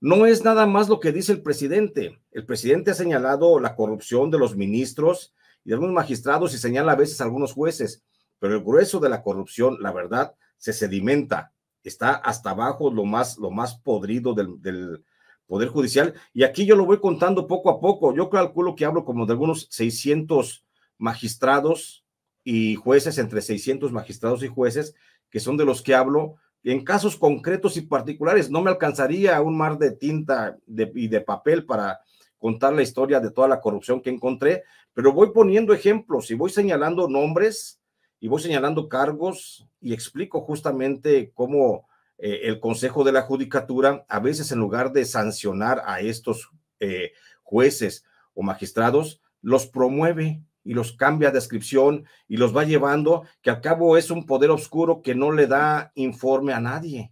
no es nada más lo que dice el presidente. El presidente ha señalado la corrupción de los ministros y de algunos magistrados y señala a veces a algunos jueces, pero el grueso de la corrupción, la verdad, se sedimenta, está hasta abajo lo más, lo más podrido del, del Poder Judicial. Y aquí yo lo voy contando poco a poco. Yo calculo que hablo como de algunos 600 magistrados y jueces, entre 600 magistrados y jueces, que son de los que hablo, en casos concretos y particulares. No me alcanzaría un mar de tinta y de papel para contar la historia de toda la corrupción que encontré, pero voy poniendo ejemplos y voy señalando nombres y voy señalando cargos y explico justamente cómo eh, el Consejo de la Judicatura a veces en lugar de sancionar a estos eh, jueces o magistrados, los promueve y los cambia descripción y los va llevando, que al cabo es un poder oscuro que no le da informe a nadie.